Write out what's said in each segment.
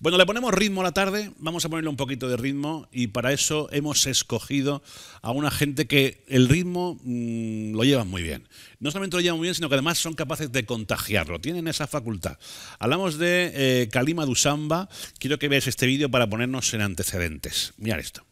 Bueno, le ponemos ritmo a la tarde, vamos a ponerle un poquito de ritmo y para eso hemos escogido a una gente que el ritmo mm, lo lleva muy bien. No solamente lo lleva muy bien, sino que además son capaces de contagiarlo, tienen esa facultad. Hablamos de eh, Kalima Dusamba, quiero que veáis este vídeo para ponernos en antecedentes. Mirad esto.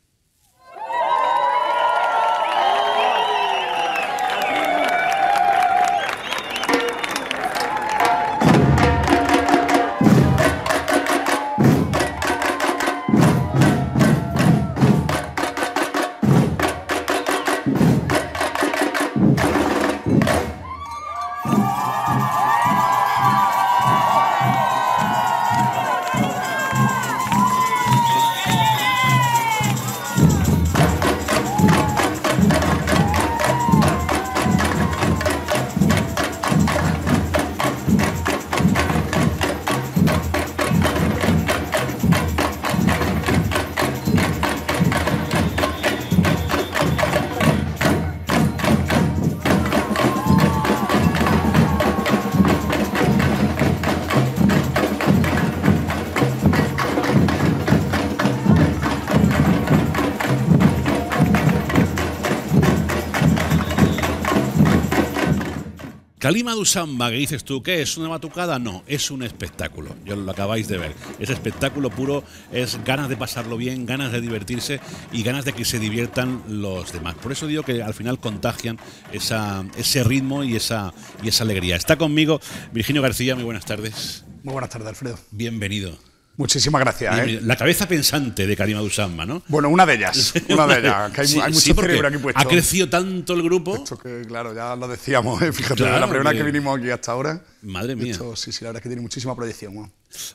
Kalima Dusamba, que dices tú, ¿qué es? ¿Una batucada? No, es un espectáculo. Ya lo acabáis de ver. Es espectáculo puro, es ganas de pasarlo bien, ganas de divertirse y ganas de que se diviertan los demás. Por eso digo que al final contagian esa, ese ritmo y esa, y esa alegría. Está conmigo Virginio García, muy buenas tardes. Muy buenas tardes, Alfredo. Bienvenido. Muchísimas gracias. ¿eh? La cabeza pensante de Karima Dussama, ¿no? Bueno, una de ellas. Una de ellas. hay, sí, hay aquí puesto. Ha crecido tanto el grupo. claro, ya lo decíamos, ¿eh? fíjate, la primera que... que vinimos aquí hasta ahora. Madre mía. sí, sí, la verdad es que tiene muchísima proyección.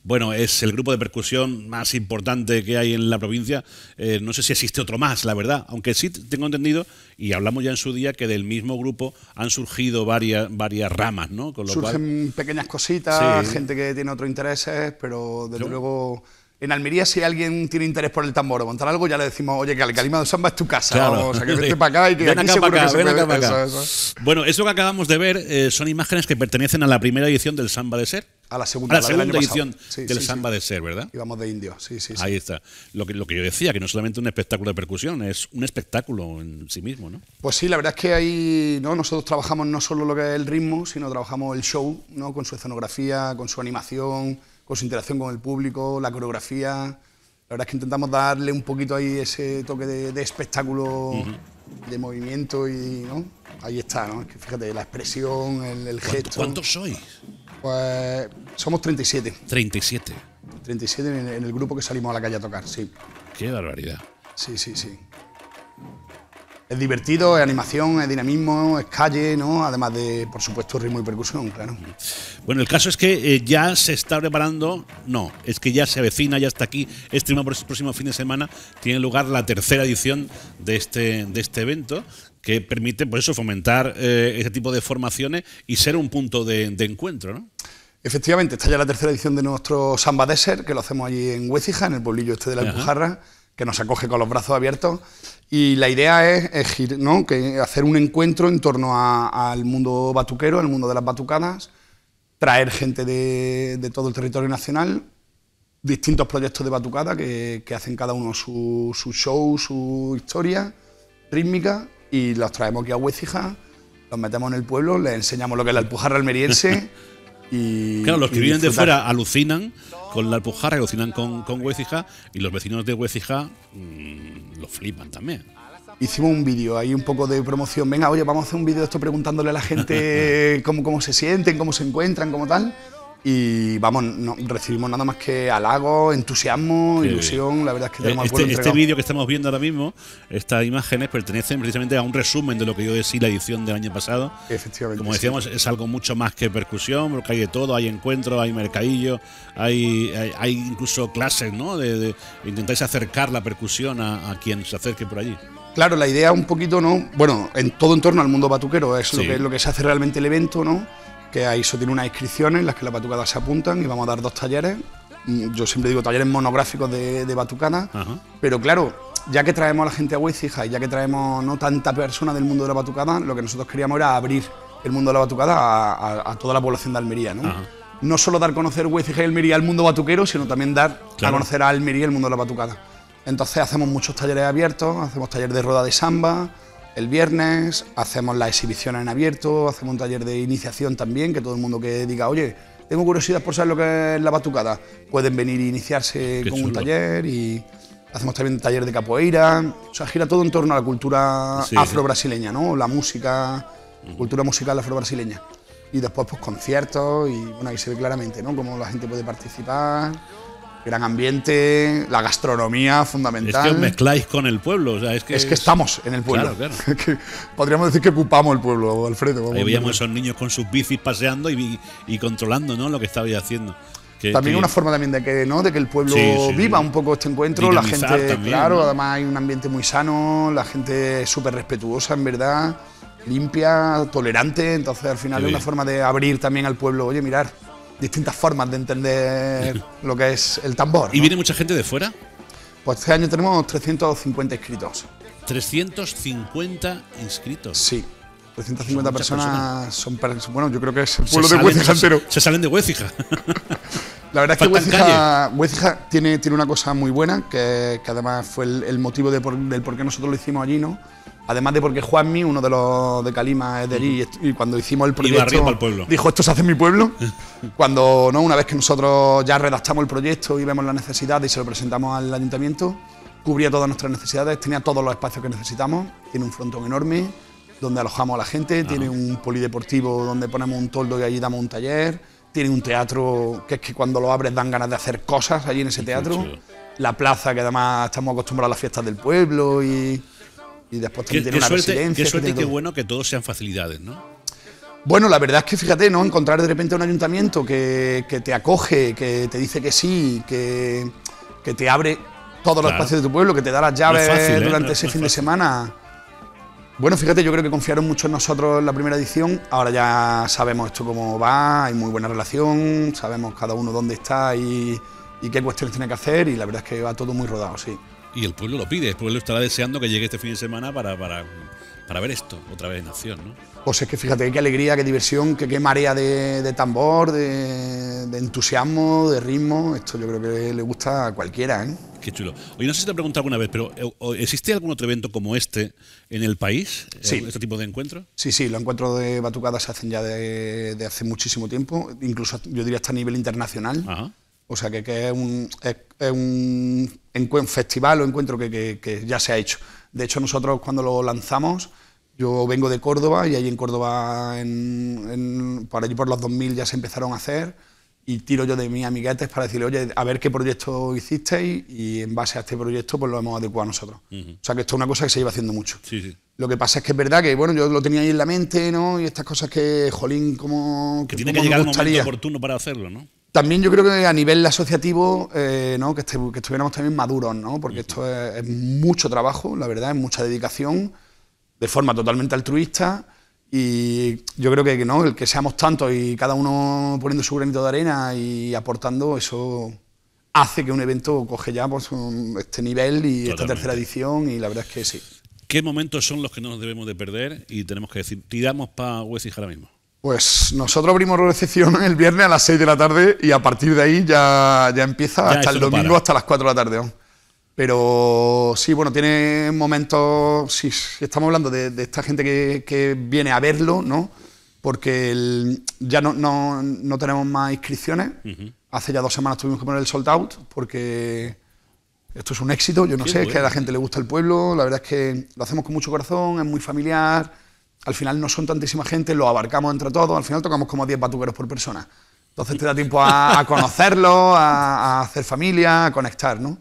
Bueno, es el grupo de percusión más importante que hay en la provincia. Eh, no sé si existe otro más, la verdad, aunque sí tengo entendido, y hablamos ya en su día, que del mismo grupo han surgido varias, varias ramas, ¿no? Con lo Surgen pequeñas cositas, gente que tiene otros intereses, pero desde luego en Almería, si alguien tiene interés por el tambor o montar algo, ya le decimos, oye, que el calima de Samba es tu casa. Claro. O sea, que vete para acá y que Bueno, eso que acabamos de ver eh, son imágenes que pertenecen a la primera edición del Samba de Ser. A la segunda, edición del Samba de Ser, ¿verdad? Íbamos de indio, sí, sí. Ahí está. Lo que, lo que yo decía, que no es solamente un espectáculo de percusión, es un espectáculo en sí mismo, ¿no? Pues sí, la verdad es que ahí ¿no? nosotros trabajamos no solo lo que es el ritmo, sino trabajamos el show, ¿no? Con su escenografía, con su animación con interacción con el público, la coreografía. La verdad es que intentamos darle un poquito ahí ese toque de, espectáculo, de movimiento y, Ahí está, ¿no? fíjate, la expresión, el, gesto. ¿Cuántos sois? Pues somos 37. 37. 37 en el grupo que salimos a la calle a tocar, sí. Qué barbaridad. Sí, sí, sí. Es divertido, es animación, es dinamismo, es calle, ¿no? Además de, por supuesto, ritmo y percusión, claro. Bueno, el caso es que eh, ya se está preparando, no, es que ya se avecina, ya está aquí. Este próximo fin de semana tiene lugar la tercera edición de este, de este evento, que permite, por eso, fomentar eh, ese este tipo de formaciones y ser un punto de, encuentro, ¿no? Efectivamente, está ya la tercera edición de nuestro Samba Desert, que lo hacemos allí en Huecija, en el bolillo este de la Empujarra que nos acoge con los brazos abiertos. Y la idea es, que hacer un encuentro en torno al mundo batuquero, al mundo de las batucadas, traer gente de, todo el territorio nacional, distintos proyectos de batucada que, hacen cada uno su, su, show, su historia rítmica, y los traemos aquí a Huecija, los metemos en el pueblo, les enseñamos lo que es la alpujarra almeriense. claro, los que vienen de fuera alucinan con la Alpujarra, alucinan con, con y los vecinos de Huecija mm, los flipan también. Hicimos un vídeo ahí un poco de promoción. Venga, oye, vamos a hacer un vídeo de esto preguntándole a la gente cómo, cómo se sienten, cómo se encuentran, cómo tal y vamos, no, recibimos nada más que halago, entusiasmo, ilusión, la verdad es que tenemos eh, Este, este vídeo que estamos viendo ahora mismo, estas imágenes pertenecen precisamente a un resumen de lo que yo decía la edición del año pasado. Efectivamente. Como decíamos, es algo mucho más que percusión, porque hay de todo, hay encuentros, hay mercadillo, hay, incluso clases, ¿no? De, intentáis acercar la percusión a, quien se acerque por allí. Claro, la idea un poquito, ¿no? Bueno, en todo entorno al mundo batuquero, es lo, que, lo que se hace realmente el evento, ¿no? que ahí eso tiene unas inscripciones en las que la batucada se apuntan y vamos a dar dos talleres. Mm, yo siempre digo talleres monográficos de, de batucada, pero claro, ya que traemos a la gente a Huecija y ya que traemos no tanta persona del mundo de la batucada, lo que nosotros queríamos era abrir el mundo de la batucada a, toda la población de Almería. ¿no? no solo dar a conocer Huecija y Almería al mundo batuquero, sino también dar a conocer a Almería el mundo de la batucada. Entonces hacemos muchos talleres abiertos, hacemos talleres de rueda de samba, el viernes hacemos la exhibición en abierto, hacemos un taller de iniciación también, que todo el mundo que diga, oye, tengo curiosidad por saber lo que es la batucada, pueden venir y e iniciarse con un taller y hacemos también un taller de capoeira, o sea, gira todo en torno a la cultura afro-brasileña, ¿no? La música, cultura musical afro-brasileña. Y después, pues conciertos y, bueno, ahí se ve claramente, ¿no? Cómo la gente puede participar gran ambiente, la gastronomía fundamental. Es que mezcláis con el pueblo, es que... Es que estamos en el pueblo. Podríamos decir que ocupamos el pueblo, Alfredo. Ahí veíamos esos niños con sus bicis paseando y, y controlando ¿no? lo que estaba haciendo. Que, también una forma también de que, ¿no? de que el pueblo viva un poco este encuentro, la gente, claro, además hay un ambiente muy sano, la gente súper respetuosa, en verdad, limpia, tolerante, entonces al final es una forma de abrir también al pueblo, oye, mirar, distintas formas de entender lo que es el tambor. ¿Y viene mucha gente de fuera? Pues este año tenemos 350 inscritos. 350 inscritos. Sí. 350 personas, personas, son, bueno, yo creo que es el pueblo de Huecija entero. Se salen de Huecija. La verdad es que Huesija tiene, tiene una cosa muy buena, que, que además fue el, motivo del por qué nosotros lo hicimos allí, ¿no? Además de porque Juanmi, uno de los de Calima, es de allí, y cuando hicimos el proyecto, pueblo. dijo, esto se hace en mi pueblo. cuando, ¿no? Una vez que nosotros ya redactamos el proyecto y vemos la necesidad y se lo presentamos al ayuntamiento, cubría todas nuestras necesidades, tenía todos los espacios que necesitamos, tiene un frontón enorme donde alojamos a la gente, tiene un polideportivo donde ponemos un toldo y allí damos un taller, tiene un teatro que es que cuando lo abres dan ganas de hacer cosas allí en ese teatro. La plaza, que además estamos acostumbrados a las fiestas del pueblo y, después también tiene una residencia. Qué suerte y qué bueno que todos sean facilidades, ¿no? Bueno, la verdad es que fíjate, ¿no? Encontrar de repente un ayuntamiento que, te acoge, que te dice que sí, que, te abre todos los espacios de tu pueblo, que te da las llaves ¿eh? durante ese fin de semana. Bueno, fíjate, yo creo que confiaron mucho en nosotros en la primera edición. Ahora ya sabemos esto cómo va, hay muy buena relación, sabemos cada uno dónde está y, qué cuestiones tiene que hacer y la verdad es que va todo muy rodado, sí. Y el pueblo lo pide, el pueblo estará deseando que llegue este fin de semana para, ver esto otra vez en acción, ¿no? Pues es que fíjate, qué alegría, qué diversión, qué, qué marea de, tambor, de, de entusiasmo, de ritmo. Esto yo creo que le gusta a cualquiera, ¿eh? Qué chulo. Oye, no sé si te he preguntado alguna vez, pero eh, ¿existe algún otro evento como este en el país? Eh, ¿Este tipo de encuentro? Sí, sí, los encuentros de Batucada se hacen ya de, hace muchísimo tiempo, incluso yo diría hasta a nivel internacional. O sea, que, es, un, es, festival o encuentro que, ya se ha hecho. De hecho, nosotros cuando lo lanzamos, yo vengo de Córdoba y ahí en Córdoba, en, por allí por los 2000 ya se empezaron a hacer y tiro yo de mis amiguetes para decirle, oye, a ver qué proyecto hicisteis y en base a este proyecto pues lo hemos adecuado nosotros. O sea que esto es una cosa que se lleva haciendo mucho. Lo que pasa es que es verdad que, bueno, yo lo tenía ahí en la mente, ¿no? Y estas cosas que, jolín, como... Que tiene que llegar el momento oportuno para hacerlo, ¿no? También yo creo que a nivel asociativo, eh, ¿no? Este, que, estuviéramos también maduros, ¿no? Porque esto es mucho trabajo, la verdad, es mucha dedicación, de forma totalmente altruista y yo creo que no, el que seamos tantos y cada uno poniendo su granito de arena y aportando, eso hace que un evento coge ya pues, este nivel y esta tercera edición y la verdad es que sí. ¿Qué momentos son los que no nos debemos de perder y tenemos que decir, tiramos para y ahora mismo? Pues nosotros abrimos recepción el viernes a las 6 de la tarde y a partir de ahí ya, ya empieza hasta el domingo hasta las 4 de la tarde. Pero sí, bueno, tiene momentos, si sí, estamos hablando de, esta gente que, viene a verlo, ¿no? Porque ya no, tenemos más inscripciones. Hace ya dos semanas tuvimos que poner el sold out porque esto es un éxito, yo no sé, es que a la gente le gusta el pueblo, la verdad es que lo hacemos con mucho corazón, es muy familiar, al final no son tantísima gente, lo abarcamos entre todos, al final tocamos como 10 batuqueros por persona. Entonces te da tiempo a, conocerlo, a, a hacer familia, a conectar, ¿no?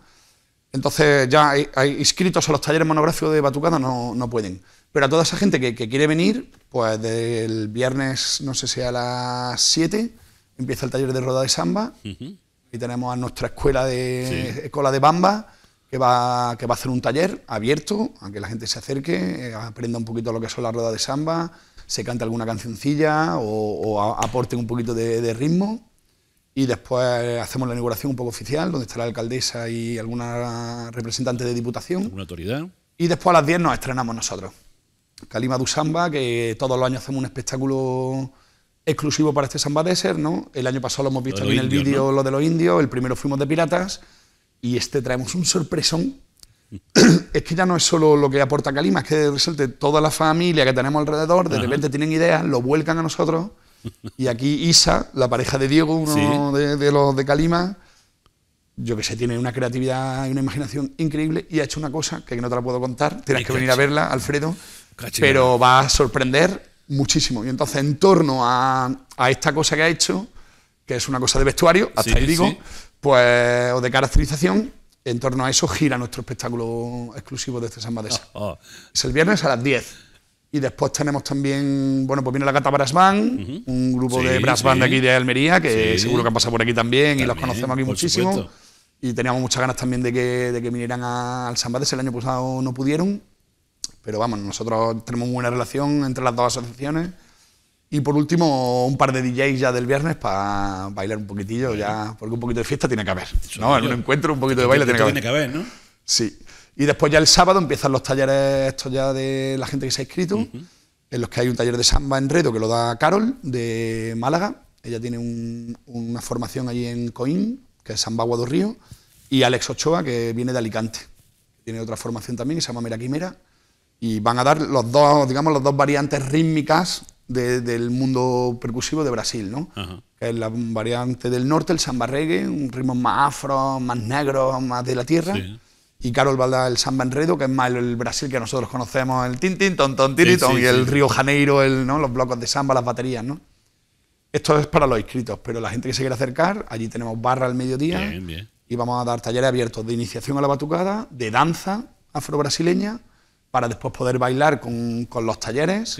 Entonces ya hay, inscritos a los talleres monográficos de Batucada no, pueden. Pero a toda esa gente que, quiere venir, pues del viernes, no sé si a las 7, empieza el taller de rueda de samba. Y tenemos a nuestra escuela de de bamba, que va, que va a hacer un taller abierto, a que la gente se acerque, eh, aprenda un poquito lo que son las ruedas de samba, se cante alguna cancioncilla o, aporte un poquito de ritmo y después eh, hacemos la inauguración un poco oficial, donde estará la alcaldesa y alguna representante de diputación. ¿Alguna autoridad? Y después a las 10 nos estrenamos nosotros. Calima du que todos los años hacemos un espectáculo exclusivo para este Samba Desert, ¿no? El año pasado lo hemos visto en el vídeo, lo de los indios, el primero fuimos de piratas, y este traemos un sorpresón. es que ya no es solo lo que aporta Calima, es que de resulta toda la familia que tenemos alrededor, de repente tienen ideas, lo vuelcan a nosotros y aquí Isa, la pareja de Diego, uno de, los de Calima, yo que sé, tiene una creatividad y una imaginación increíble y ha hecho una cosa que no te la puedo contar, tienes que venir a verla, Alfredo, pero va a sorprender muchísimo. Y entonces, en torno a, esta cosa que ha hecho, que es una cosa de vestuario, hasta ahí digo, pues, o de caracterización, en torno a eso gira nuestro espectáculo exclusivo de este San ah, ah. Es el viernes a las 10. Y después tenemos también, bueno, pues viene la Cata Brass Band, un grupo de brass band de aquí de Almería, que seguro que han pasado por aquí también, y los conocemos aquí muchísimo. Y teníamos muchas ganas también de que, de que vinieran al San el año pasado no pudieron, pero vamos, nosotros tenemos una buena relación entre las dos asociaciones. Y por último, un par de DJs ya del viernes para bailar un poquitillo, ya, porque un poquito de fiesta tiene que haber. ¿no? En un encuentro, un poquito de baile tiene que haber. Tiene que haber, ¿no? Sí. Y después ya el sábado empiezan los talleres estos ya de la gente que se ha inscrito, en los que hay un taller de samba enredo que lo da Carol de Málaga. Ella tiene una formación allí en Coim, que es Samba Guado Río, y Alex Ochoa, que viene de Alicante. Tiene otra formación también que se llama Mera Quimera. Y van a dar los dos, digamos, las dos variantes rítmicas del mundo percusivo de Brasil, ¿no? Que la variante del norte, el samba reggae, un ritmo más afro, más negro, más de la tierra y Carol Valda el samba enredo, que es más el, Brasil que nosotros conocemos, el tintin, tontón, tiriton, y el Río Janeiro, el, ¿no? los blocos de samba, las baterías, ¿no? Esto es para los inscritos, pero la gente que se quiera acercar, allí tenemos barra al mediodía y vamos a dar talleres abiertos de iniciación a la batucada, de danza afrobrasileña... para después poder bailar con, los talleres.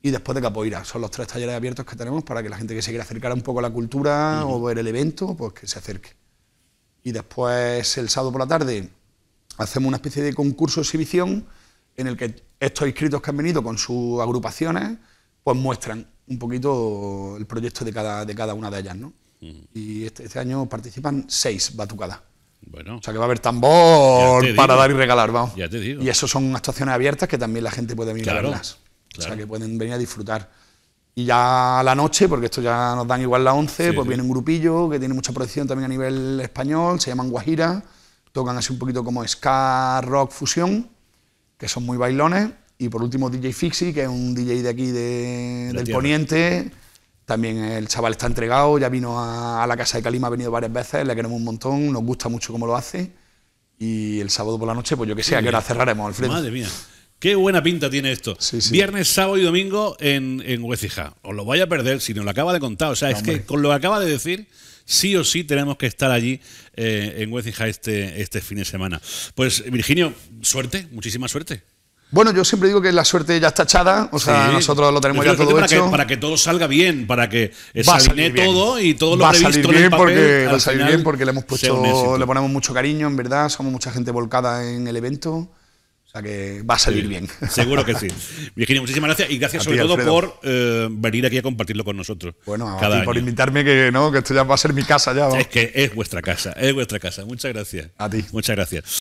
y después de capoeira. Son los tres talleres abiertos que tenemos para que la gente que se quiera acercar un poco a la cultura o ver el evento, pues que se acerque. Y después el sábado por la tarde hacemos una especie de concurso exhibición en el que estos inscritos que han venido con sus agrupaciones pues muestran un poquito el proyecto de cada, de cada una de ellas. ¿no? Y este, este, año participan seis batucadas. Bueno. O sea que va a haber tambor para dar y regalar, vamos. Ya te Y eso son actuaciones abiertas que también la gente puede venir a verlas. O sea que pueden venir a disfrutar. Y ya a la noche, porque esto ya nos dan igual la 11, pues viene un grupillo que tiene mucha proyección también a nivel español, se llaman Guajira tocan así un poquito como ska, rock, fusión, que son muy bailones. Y por último DJ Fixi, que es un DJ de aquí de, del Poniente. También el chaval está entregado, ya vino a, la casa de Calima, ha venido varias veces, le queremos un montón, nos gusta mucho cómo lo hace. Y el sábado por la noche, pues yo que sé, que qué hora cerraremos, Alfredo. Madre mía. Qué buena pinta tiene esto. Viernes, sábado y domingo en, en Huecija. Os lo vaya a perder si no lo acaba de contar. O sea, es que con lo que acaba de decir, sí o sí tenemos que estar allí eh, en Westinghouse este, este fin de semana. Pues, Virginio, suerte, muchísima suerte. Bueno, yo siempre digo que la suerte ya está echada, o sea, nosotros lo tenemos ya todo para hecho. Que, para que todo salga bien, para que eh, bien todo y todo lo que previsto en el papel, Va a salir bien porque le hemos puesto, le ponemos mucho cariño, en verdad, somos mucha gente volcada en el evento o sea que va a salir bien. Seguro que sí. Virginia, muchísimas gracias y gracias sobre todo por eh, venir aquí a compartirlo con nosotros. Bueno, a por invitarme, que no, que esto ya va a ser mi casa ya. Es que es vuestra casa, es vuestra casa. Muchas gracias. A ti. Muchas gracias.